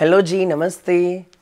hello जी नमस्ते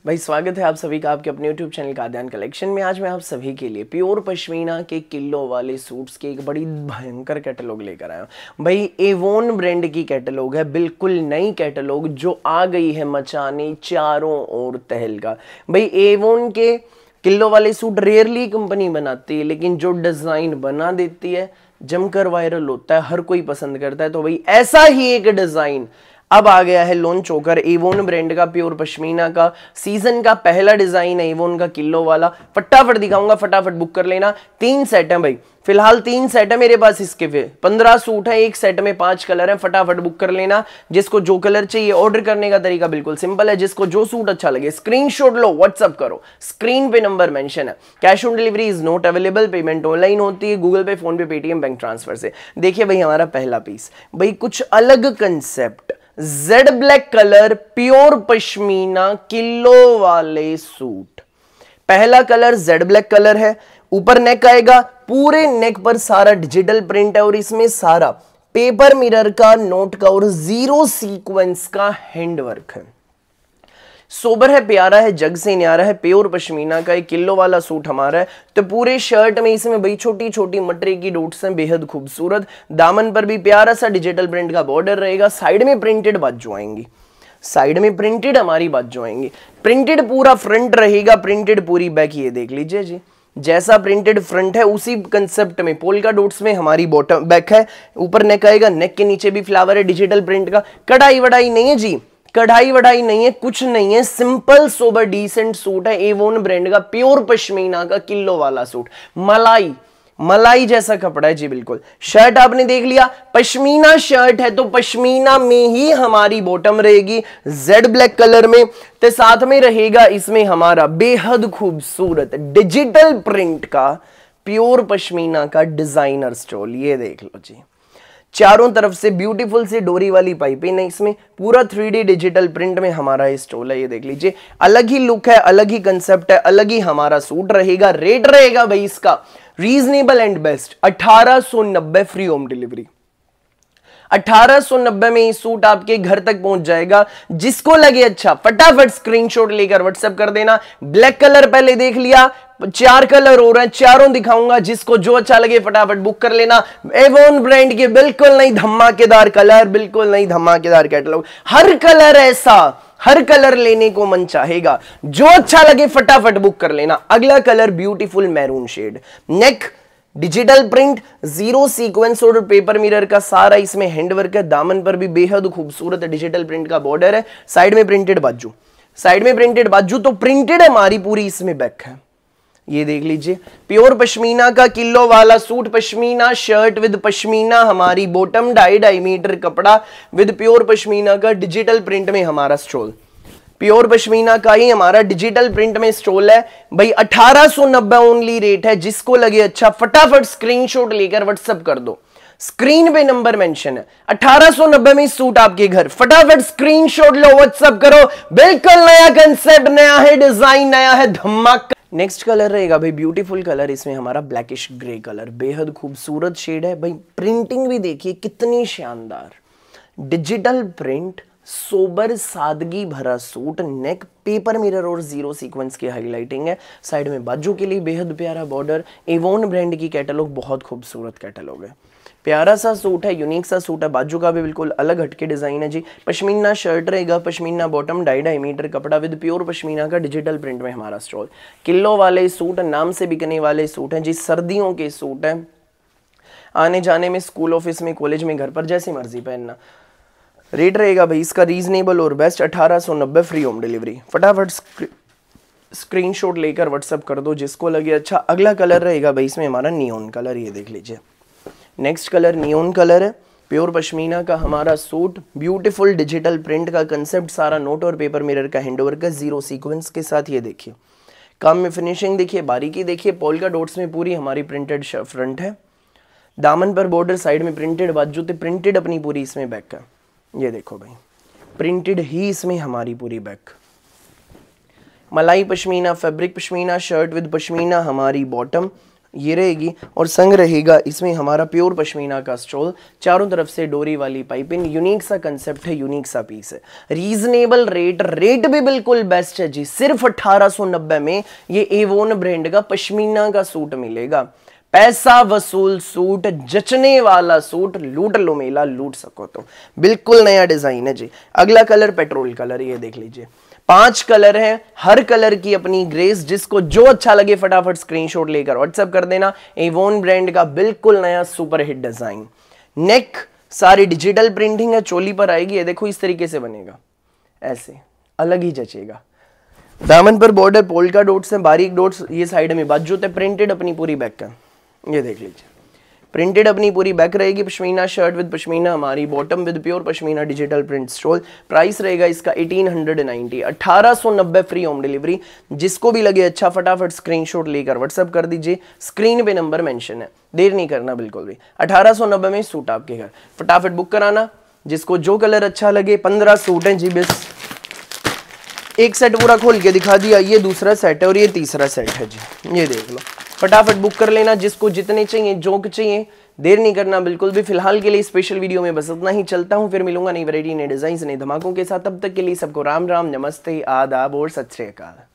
भाई स्वागत है आप सभी का आपके अपने यूट्यूब चैनल काद्यान कलेक्शन में आज मैं आप सभी के लिए प्योर पश्मीना के किलो वाले सूट्स की एक बड़ी भयंकर कैटलॉग लेकर आया हूँ भाई एवोन ब्रांड की कैटलॉग है बिल्कुल नई कैटलॉग जो आ गई है मचाने चारों ओर तहल का भाई एवोन के किलो वाले सूट रेयरली कंपनी बनाती है लेकिन जो डिज़ाइन बना देती है जमकर वायरल होता है हर कोई पसंद करता है तो भाई ऐसा ही एक डिज़ाइन अब आ गया है लोन चोकर एवोन ब्रांड का प्योर पश्मीना का सीजन का पहला डिजाइन है एवोन का किलो वाला फटाफट दिखाऊंगा फटाफट बुक कर लेना तीन सेट है भाई फिलहाल तीन सेट है मेरे पास इसके पे पंद्रह सूट है एक सेट में पांच कलर है फटाफट बुक कर लेना जिसको जो कलर चाहिए ऑर्डर करने का तरीका बिल्कुल सिंपल है जिसको जो सूट अच्छा लगे स्क्रीनशॉट लो व्हाट्सअप करो स्क्रीन पे नंबर मेंशन है cash on delivery is not available payment online होती है गूगल पे फोन पे पेटीएम बैंक ट्रांसफर से देखिए भाई हमारा पहला पीस भाई कुछ अलग concept jade black colour pure pashmina kilo वाले सूट पहला कलर जेड ब्लैक कलर है ऊपर नेक आएगा पूरे नेक पर सारा डिजिटल प्रिंट है और इसमें सारा पेपर मिरर का नोट का और जीरो सीक्वेंस का हैंडवर्क है सोबर है प्यारा है जग से न्यारा है प्योर पश्मीना का एक किलो वाला सूट हमारा है तो पूरे शर्ट में इसमें भाई छोटी छोटी मटरे की डोट्स हैं बेहद खूबसूरत दामन पर भी प्यारा सा डिजिटल प्रिंट का बॉर्डर रहेगा साइड में प्रिंटेड बाजू आएंगी साइड में प्रिंटेड हमारी बाजू आएंगी प्रिंटेड पूरा फ्रंट रहेगा प्रिंटेड पूरी बैक ये देख लीजिए जी जैसा प्रिंटेड फ्रंट है उसी कंसेप्ट में पोलका डोट्स में हमारी बॉटम बैक है ऊपर नेक आएगा नेक के नीचे भी फ्लावर है डिजिटल प्रिंट का कढ़ाई वढ़ाई नहीं है जी कढ़ाई वढ़ाई नहीं है कुछ नहीं है सिंपल सोबर डिसेंट सूट है एवोन ब्रांड का प्योर पश्मीना का किलो वाला सूट मलाई मलाई जैसा कपड़ा है जी बिल्कुल शर्ट आपने देख लिया पश्मीना शर्ट है तो पश्मीना में ही हमारी बॉटम रहेगी जेड ब्लैक कलर में तो साथ में रहेगा इसमें हमारा बेहद खूबसूरत डिजिटल प्रिंट का प्योर पश्मीना का डिजाइनर स्टोल ये देख लो जी चारों तरफ से ब्यूटीफुल सी डोरी वाली पाइपिंग है इसमें पूरा थ्री डिजिटल प्रिंट में हमारा ये स्टोल है ये देख लीजिए अलग ही लुक है अलग ही कंसेप्ट है अलग ही हमारा सूट रहेगा रेट रहेगा भाई इसका रीजनेबल एंड बेस्ट नब्बे फ्री होम डिलीवरी 1890 में ही सूट आपके घर तक पहुंच जाएगा जिसको लगे अच्छा फटाफट स्क्रीनशॉट लेकर व्हाट्सएप कर देना ब्लैक कलर पहले देख लिया चार कलर हो रहे हैं चारों दिखाऊंगा जिसको जो अच्छा लगे फटाफट बुक कर लेना एवोन ब्रांड के बिल्कुल नहीं धमाकेदार कलर बिल्कुल नहीं धमाकेदार कैटलॉग हर कलर ऐसा हर कलर लेने को मन चाहेगा जो अच्छा लगे फटाफट बुक कर लेना अगला colour beautiful maroon shade next digital print zero sequence और पेपर मिरर का सारा इसमें हैंडवर्क है दामन पर भी बेहद खूबसूरत डिजिटल प्रिंट का बॉर्डर है साइड में प्रिंटेड बाजू साइड में प्रिंटेड बाजू तो प्रिंटेड हमारी पूरी इसमें बैक है ये देख लीजिए प्योर पश्मीना का किलो वाला suit pashmina shirt with pashmina हमारी बॉटम ढाई ढाई मीटर कपड़ा विद प्योर पश्मीना का डिजिटल प्रिंट में हमारा स्ट्रोल प्योर पश्मीना का ही हमारा डिजिटल प्रिंट में स्टॉल है भाई 1890 ओनली रेट है जिसको लगे अच्छा फटाफट स्क्रीनशॉट लेकर व्हाट्सअप कर दो स्क्रीन पे नंबर मेंशन है 1890 में सूट आपके घर फटाफट स्क्रीनशॉट लो व्हाट्सअप करो बिल्कुल नया कंसेप्ट नया है डिजाइन नया है धमाका नेक्स्ट कलर रहेगा भाई ब्यूटीफुल कलर इसमें हमारा ब्लैकिश ग्रे कलर बेहद खूबसूरत शेड है भाई प्रिंटिंग भी देखिए कितनी शानदार डिजिटल प्रिंट सोबर सादगी भरा सूट नेक पेपर मिरर और जीरो सीक्वेंस की हाइलाइटिंग है साइड में बाजू के लिए बेहद प्यारा बॉर्डर एवोन ब्रांड की कैटलॉग बहुत खूबसूरत कैटलॉग है प्यारा सा सूट है यूनिक सा सूट है बाजू का भी बिल्कुल अलग हटके डिज़ाइन है जी पश्मीना शर्ट रहेगा पश्मीना बॉटम ढाई ढाई मीटर कपड़ा विद प्योर पश्मीना का डिजिटल प्रिंट में हमारा स्टॉल किलो वाले सूट नाम से बिकने वाले सूट हैं जी सर्दियों के सूट हैं आने जाने में स्कूल ऑफिस में कॉलेज में घर पर जैसी मर्जी पहनना रेट रहेगा भाई इसका रीजनेबल और बेस्ट अठारह सौ नब्बे फ्री होम डिलीवरी फटाफट स्क्रीन शॉट लेकर व्हाट्सअप कर दो जिसको लगे अच्छा अगला कलर रहेगा भाई इसमें हमारा नियोन कलर ये देख लीजिए नेक्स्ट कलर नियोन कलर है प्योर पश्मीना का हमारा सूट ब्यूटीफुल डिजिटल प्रिंट का कंसेप्ट सारा नोट और पेपर मिरर का हैंडओवर का जीरो सीक्वेंस के साथ ये देखिए काम में फिनिशिंग देखिए बारीकी देखिए पोलका डोट्स में पूरी हमारी प्रिंटेड फ्रंट है दामन पर बॉर्डर साइड में प्रिंटेड बाजू तो प्रिंटेड अपनी पूरी इसमें बैक का ये देखो भाई प्रिंटेड ही इसमें हमारी पूरी बैक मलाई pashmina fabric pashmina shirt with pashmina हमारी बॉटम ये रहेगी और संग रहेगा इसमें हमारा प्योर पश्मीना का स्ट्रोल चारों तरफ से डोरी वाली पाइपिंग यूनिक सा कंसेप्ट है यूनिक सा पीस है रीजनेबल रेट रेट भी बिल्कुल बेस्ट है जी सिर्फ 1890 में ये एवोन ब्रांड का पश्मीना का सूट मिलेगा पैसा वसूल सूट जचने वाला सूट लूट लो मेला लूट सको तो बिल्कुल नया डिजाइन है जी अगला कलर पेट्रोल कलर ये देख लीजिए पांच कलर हैं हर कलर की अपनी ग्रेस जिसको जो अच्छा लगे फटाफट स्क्रीनशॉट लेकर व्हाट्सएप कर देना एवोन ब्रांड का बिल्कुल नया सुपर हिट डिजाइन नेक सारी डिजिटल प्रिंटिंग है चोली पर आएगी ये देखो इस तरीके से बनेगा ऐसे अलग ही जचेगा दामन पर बॉर्डर पोलका डोट्स हैं बारीक डोट्स ये साइड में बाजूते प्रिंटेड अपनी पूरी बैक का ये देख लीजिए प्रिंटेड अपनी पूरी बैक रहेगी पश्मीना शर्ट विद पश्मीना हमारी bottom with pure pashmina digital print stole price रहेगा इसका 1890 1890 फ्री होम डिलीवरी जिसको भी लगे अच्छा फटाफट स्क्रीनशॉट लेकर व्हाट्सअप कर दीजिए स्क्रीन पे नंबर मेंशन है देर नहीं करना बिल्कुल भी अठारह में सूट आपके घर फटाफट बुक कराना जिसको जो कलर अच्छा लगे पंद्रह सूट है जी बस एक सेट पूरा खोल के दिखा दिया ये दूसरा सेट है और ये तीसरा सेट है जी ये देख लो फटाफट बुक कर लेना जिसको जितने चाहिए जोक चाहिए देर नहीं करना बिल्कुल भी फिलहाल के लिए स्पेशल वीडियो में बस इतना ही चलता हूँ फिर मिलूंगा नई वैरायटी नए डिजाइन नए धमाकों के साथ तब तक के लिए सबको राम राम नमस्ते आदाब और सत श्रीकाल